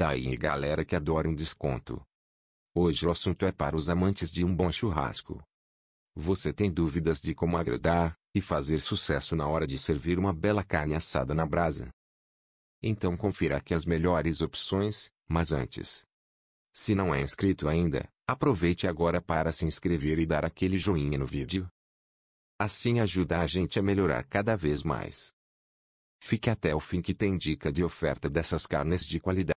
Daí galera que adora um desconto. Hoje o assunto é para os amantes de um bom churrasco. Você tem dúvidas de como agradar e fazer sucesso na hora de servir uma bela carne assada na brasa? Então confira aqui as melhores opções, mas antes. Se não é inscrito ainda, aproveite agora para se inscrever e dar aquele joinha no vídeo. Assim ajuda a gente a melhorar cada vez mais. Fique até o fim que tem dica de oferta dessas carnes de qualidade.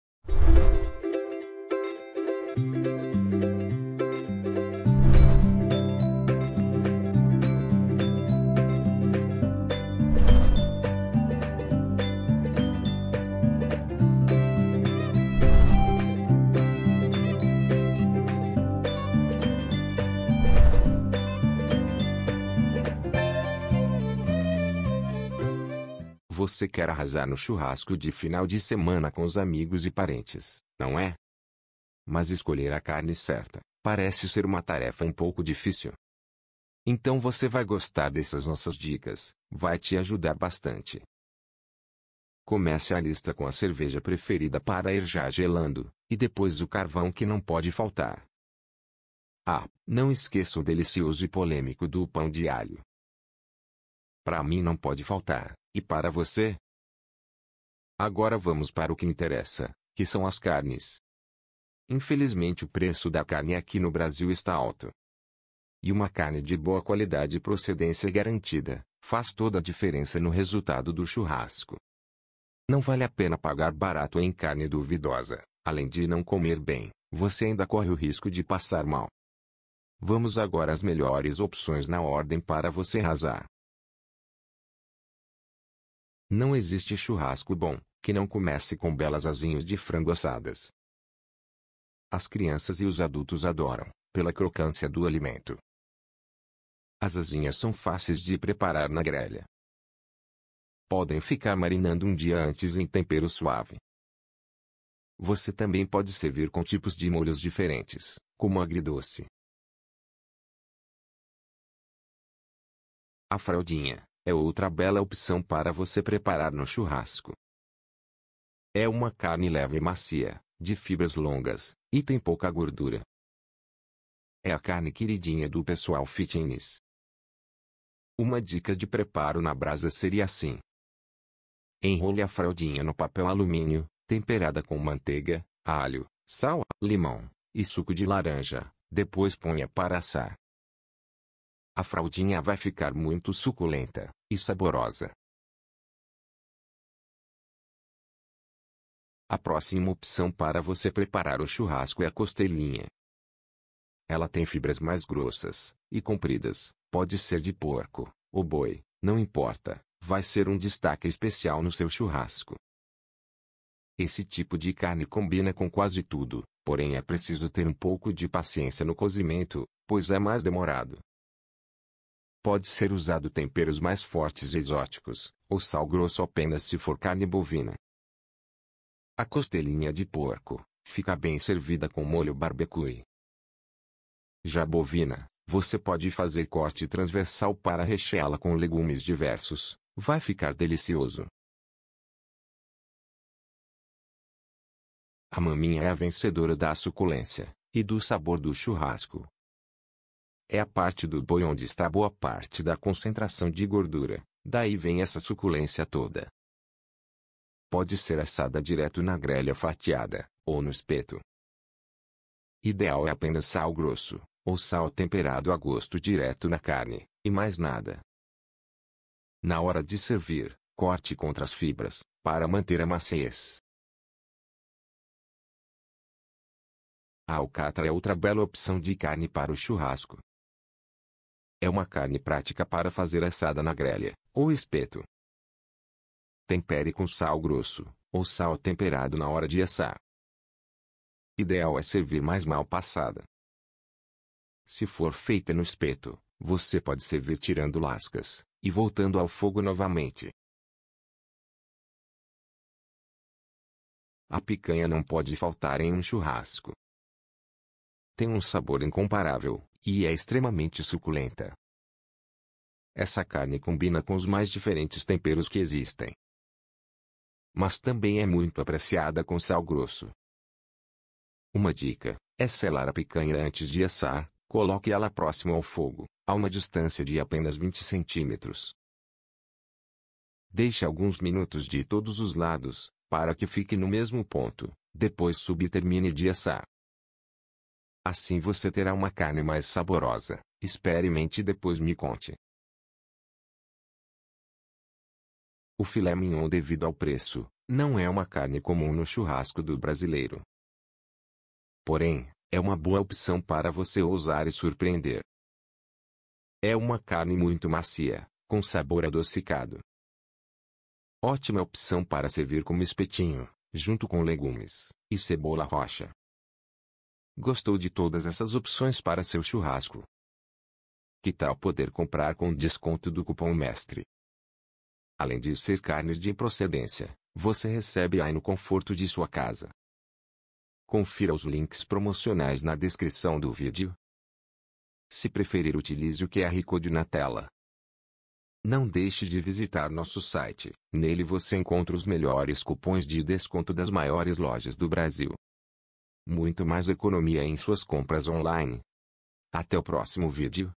Você quer arrasar no churrasco de final de semana com os amigos e parentes, não é? mas escolher a carne certa parece ser uma tarefa um pouco difícil. Então você vai gostar dessas nossas dicas, vai te ajudar bastante. Comece a lista com a cerveja preferida para ir já gelando, e depois o carvão que não pode faltar. Ah, não esqueça o delicioso e polêmico do pão de alho. Para mim não pode faltar, e para você? Agora vamos para o que interessa, que são as carnes. Infelizmente o preço da carne aqui no Brasil está alto. E uma carne de boa qualidade e procedência garantida, faz toda a diferença no resultado do churrasco. Não vale a pena pagar barato em carne duvidosa, além de não comer bem, você ainda corre o risco de passar mal. Vamos agora às melhores opções na ordem para você arrasar. Não existe churrasco bom que não comece com belas asinhas de frango assadas. As crianças e os adultos adoram, pela crocância do alimento. As asinhas são fáceis de preparar na grelha. Podem ficar marinando um dia antes em tempero suave. Você também pode servir com tipos de molhos diferentes, como agridoce. A fraldinha é outra bela opção para você preparar no churrasco. É uma carne leve e macia, de fibras longas, e tem pouca gordura. É a carne queridinha do pessoal fitness. Uma dica de preparo na brasa seria assim. Enrole a fraldinha no papel alumínio, temperada com manteiga, alho, sal, limão e suco de laranja, depois ponha para assar. A fraldinha vai ficar muito suculenta e saborosa. A próxima opção para você preparar o churrasco é a costelinha. Ela tem fibras mais grossas e compridas, pode ser de porco ou boi, não importa, vai ser um destaque especial no seu churrasco. Esse tipo de carne combina com quase tudo, porém é preciso ter um pouco de paciência no cozimento, pois é mais demorado. Pode ser usado temperos mais fortes e exóticos, ou sal grosso apenas se for carne bovina, a costelinha de porco fica bem servida com molho barbecue. Já bovina, você pode fazer corte transversal para recheá-la com legumes diversos, vai ficar delicioso. A maminha é a vencedora da suculência e do sabor do churrasco. É a parte do boi onde está boa parte da concentração de gordura, daí vem essa suculência toda. Pode ser assada direto na grelha fatiada, ou no espeto. Ideal é apenas sal grosso, ou sal temperado a gosto direto na carne, e mais nada. Na hora de servir, corte contra as fibras, para manter a maciez. A alcatra é outra bela opção de carne para o churrasco. É uma carne prática para fazer assada na grelha, ou espeto, Tempere com sal grosso, ou sal temperado na hora de assar. Ideal é servir mais mal passada. Se for feita no espeto, você pode servir tirando lascas, e voltando ao fogo novamente. A picanha não pode faltar em um churrasco. Tem um sabor incomparável, e é extremamente suculenta. Essa carne combina com os mais diferentes temperos que existem mas também é muito apreciada com sal grosso. Uma dica é selar a picanha antes de assar, coloque ela próximo ao fogo, a uma distância de apenas 20 centímetros. Deixe alguns minutos de todos os lados, para que fique no mesmo ponto, depois sub e termine de assar. Assim você terá uma carne mais saborosa. Experimente e depois me conte. O filé mignon devido ao preço, não é uma carne comum no churrasco do brasileiro. Porém, é uma boa opção para você ousar e surpreender. É uma carne muito macia, com sabor adocicado. Ótima opção para servir como espetinho, junto com legumes e cebola roxa. Gostou de todas essas opções para seu churrasco? Que tal poder comprar com desconto do cupom MESTRE? Além de ser carne de procedência, você recebe aí no conforto de sua casa. Confira os links promocionais na descrição do vídeo. Se preferir utilize o QR Code na tela. Não deixe de visitar nosso site. Nele você encontra os melhores cupons de desconto das maiores lojas do Brasil. Muito mais economia em suas compras online. Até o próximo vídeo.